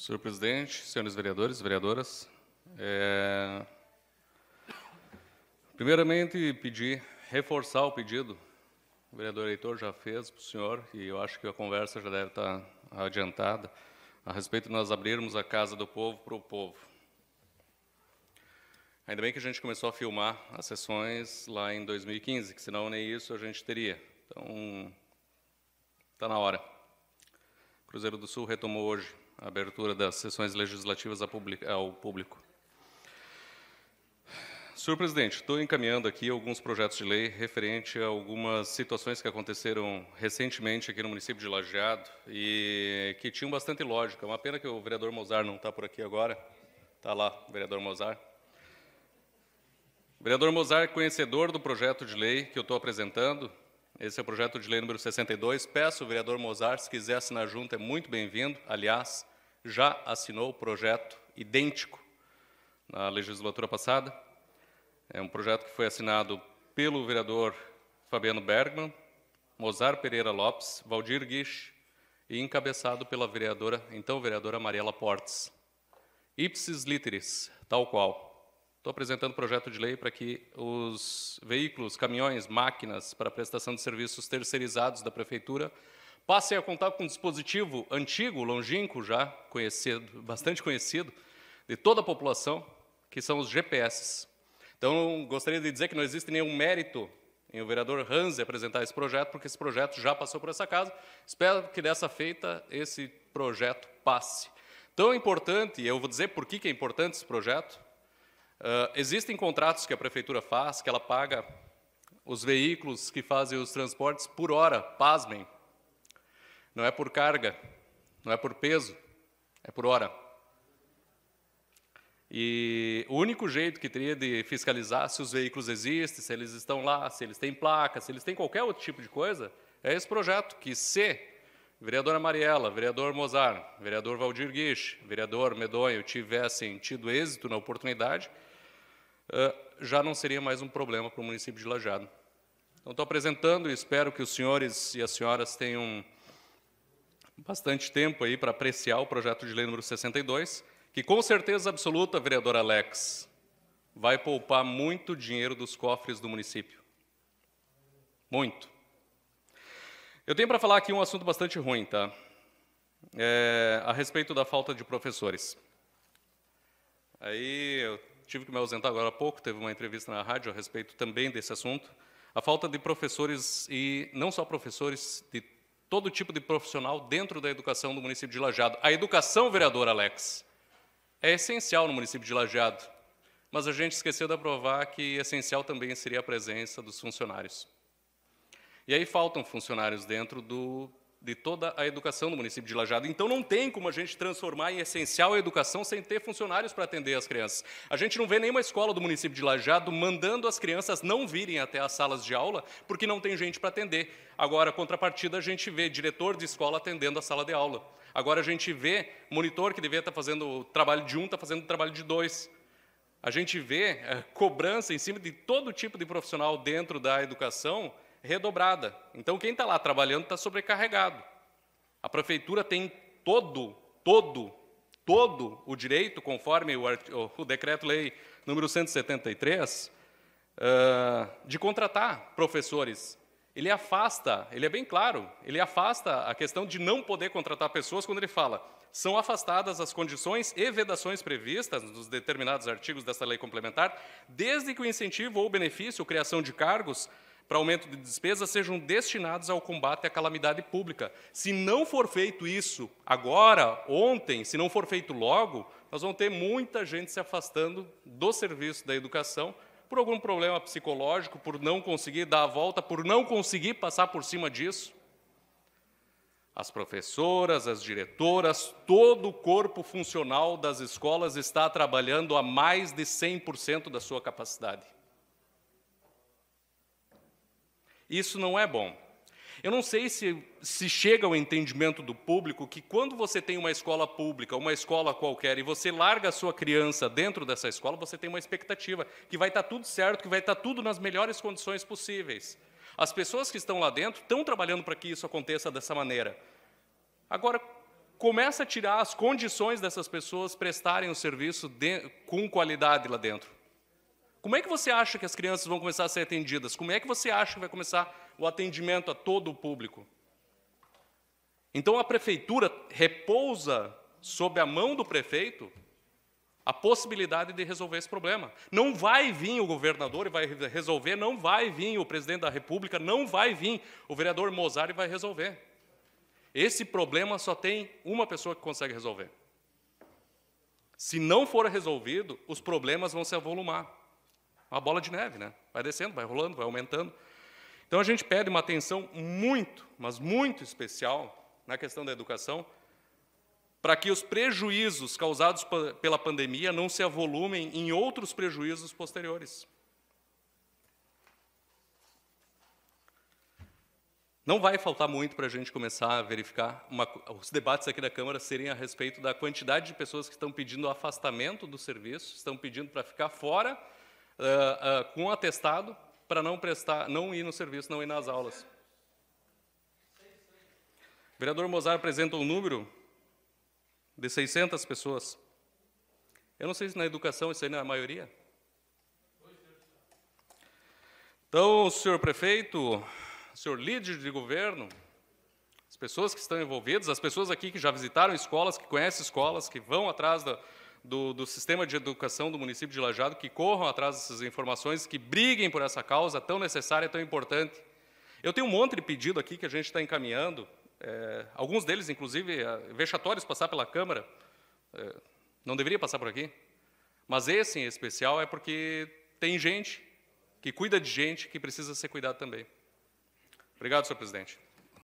Senhor presidente, senhores vereadores, vereadoras, é... primeiramente pedir, reforçar o pedido, o vereador Heitor já fez para o senhor, e eu acho que a conversa já deve estar adiantada, a respeito de nós abrirmos a Casa do Povo para o povo. Ainda bem que a gente começou a filmar as sessões lá em 2015, que senão nem isso a gente teria. Então, está na hora. Cruzeiro do Sul retomou hoje abertura das sessões legislativas ao público. Senhor presidente, estou encaminhando aqui alguns projetos de lei referente a algumas situações que aconteceram recentemente aqui no município de Lajeado e que tinham bastante lógica. É uma pena que o vereador Mozart não está por aqui agora. Está lá, vereador Mozart. Vereador Mozart, é conhecedor do projeto de lei que eu estou apresentando, esse é o projeto de lei número 62. Peço, vereador Mozart, se quiser assinar junto, é muito bem-vindo. Aliás, já assinou o projeto idêntico na legislatura passada. É um projeto que foi assinado pelo vereador Fabiano Bergman, Mozar Pereira Lopes, Valdir Guiche e encabeçado pela vereadora, então vereadora Mariela Portes. Ipsis literis, tal qual. Estou apresentando projeto de lei para que os veículos, caminhões, máquinas para prestação de serviços terceirizados da prefeitura Passem a contar com um dispositivo antigo, longínquo já, conhecido, bastante conhecido, de toda a população, que são os GPS. Então, gostaria de dizer que não existe nenhum mérito em o vereador Hans apresentar esse projeto, porque esse projeto já passou por essa casa. Espero que dessa feita esse projeto passe. Tão importante, e eu vou dizer por que, é importante esse projeto, uh, existem contratos que a prefeitura faz, que ela paga os veículos que fazem os transportes por hora, pasmem, não é por carga, não é por peso, é por hora. E o único jeito que teria de fiscalizar se os veículos existem, se eles estão lá, se eles têm placa, se eles têm qualquer outro tipo de coisa, é esse projeto que se vereadora Mariela, vereador Mozart, vereador Valdir Guiche, vereador Medonho tivessem tido êxito na oportunidade, eh, já não seria mais um problema para o município de Lajeado. Então, estou apresentando e espero que os senhores e as senhoras tenham bastante tempo aí para apreciar o projeto de lei número 62, que com certeza absoluta, vereador Alex, vai poupar muito dinheiro dos cofres do município. Muito. Eu tenho para falar aqui um assunto bastante ruim, tá? É, a respeito da falta de professores. Aí eu tive que me ausentar agora há pouco, teve uma entrevista na rádio a respeito também desse assunto. A falta de professores, e não só professores, de todo tipo de profissional dentro da educação do município de Lajeado. A educação, vereador Alex, é essencial no município de Lajeado, mas a gente esqueceu de aprovar que essencial também seria a presença dos funcionários. E aí faltam funcionários dentro do de toda a educação do município de Lajado. Então, não tem como a gente transformar em essencial a educação sem ter funcionários para atender as crianças. A gente não vê nenhuma escola do município de Lajado mandando as crianças não virem até as salas de aula porque não tem gente para atender. Agora, a contrapartida, a gente vê diretor de escola atendendo a sala de aula. Agora, a gente vê monitor que deveria estar tá fazendo o trabalho de um, está fazendo o trabalho de dois. A gente vê é, cobrança em cima de todo tipo de profissional dentro da educação redobrada. Então, quem está lá trabalhando está sobrecarregado. A prefeitura tem todo, todo, todo o direito, conforme o, o decreto-lei número 173, uh, de contratar professores. Ele afasta, ele é bem claro, ele afasta a questão de não poder contratar pessoas quando ele fala são afastadas as condições e vedações previstas nos determinados artigos dessa lei complementar, desde que o incentivo ou benefício, criação de cargos, para aumento de despesas sejam destinados ao combate à calamidade pública. Se não for feito isso agora, ontem, se não for feito logo, nós vamos ter muita gente se afastando do serviço da educação por algum problema psicológico, por não conseguir dar a volta, por não conseguir passar por cima disso. As professoras, as diretoras, todo o corpo funcional das escolas está trabalhando a mais de 100% da sua capacidade. Isso não é bom. Eu não sei se, se chega ao entendimento do público que quando você tem uma escola pública, uma escola qualquer, e você larga a sua criança dentro dessa escola, você tem uma expectativa que vai estar tá tudo certo, que vai estar tá tudo nas melhores condições possíveis. As pessoas que estão lá dentro estão trabalhando para que isso aconteça dessa maneira. Agora, começa a tirar as condições dessas pessoas prestarem o serviço de, com qualidade lá dentro. Como é que você acha que as crianças vão começar a ser atendidas? Como é que você acha que vai começar o atendimento a todo o público? Então a prefeitura repousa sob a mão do prefeito a possibilidade de resolver esse problema. Não vai vir o governador e vai resolver, não vai vir o presidente da República, não vai vir o vereador Mozart e vai resolver. Esse problema só tem uma pessoa que consegue resolver. Se não for resolvido, os problemas vão se avolumar uma bola de neve, né? Vai descendo, vai rolando, vai aumentando. Então a gente pede uma atenção muito, mas muito especial na questão da educação, para que os prejuízos causados pela pandemia não se avolumem em outros prejuízos posteriores. Não vai faltar muito para a gente começar a verificar uma, os debates aqui da Câmara serem a respeito da quantidade de pessoas que estão pedindo afastamento do serviço, estão pedindo para ficar fora uh, com atestado para não prestar, não ir no serviço, não ir nas aulas. O vereador Mozart apresenta um número de 600 pessoas. Eu não sei se na educação isso aí não é a maioria. Então, senhor prefeito, senhor líder de governo, as pessoas que estão envolvidas, as pessoas aqui que já visitaram escolas, que conhecem escolas, que vão atrás da, do, do, sistema de educação do município de Lajado que corram atrás dessas informações, que briguem por essa causa tão necessária, tão importante. Eu tenho um monte de pedido aqui que a gente está encaminhando, é, alguns deles, inclusive, é, vexatórios passar pela Câmara. É, não deveria passar por aqui. Mas esse, em especial, é porque tem gente que cuida de gente que precisa ser cuidado também. Obrigado, senhor presidente.